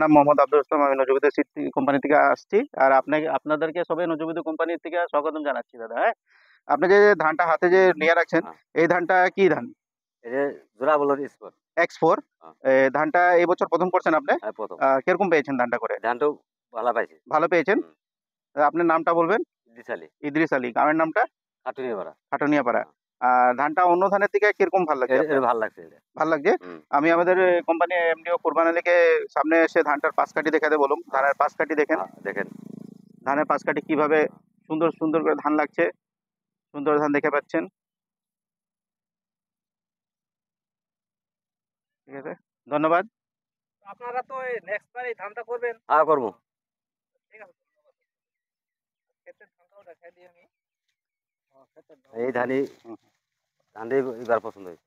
নাম মোহাম্মদ আব্দুল ইসলাম আমি নজবিদ কোম্পানি থেকে আসছি আর আপনাকে আপনাদেরকে সবাই নজবিদ কোম্পানি থেকে স্বাগতম জানাচ্ছি দাদা হ্যাঁ আপনি যে ধানটা হাতে যে নিয়ে রাখছেন হ্যাঁ। এই ধানটা কি ধান হ্যাঁ। ধানটা এই বছর প্রথম করছেন আপনি হ্যাঁ, কিরকম পেয়েছেন ধানটা করে ধানটা ভালো পাইছে ভালো পেয়েছেন আপনার নামটা বলবেন ইদ্রিস আলী ইদ্রিস আলী গ্রামের নামটা খাটুনিয়াপাড়া খাটুনিয়াপাড়া ধানটা অন্য ধানের থেকে কিরকম ভালো লাগছে ভালো লাগছে ভালো লাগছে আমি আমাদের কোম্পানি ও কুরবান আলীকে সামনে এসে ধানটার পাঁচ কাটি দেখাতে বলুন ধানের পাঁচ কাটি দেখেন হ্যাঁ, দেখেন ধানের পাঁচ কাটি কিভাবে সুন্দর সুন্দর করে ধান লাগছে সুন্দর ধান দেখে পাচ্ছেন ঠিক আছে ধন্যবাদ আপনারা তো নেক্সট বার এই ধানটা করবেন হ্যাঁ করবো ঠিক আছে ধন্যবাদ ক্ষেত্রে ধানটাও দেখাই দিই আমি এই ধানই ধানটাই এবার পছন্দ হয়েছে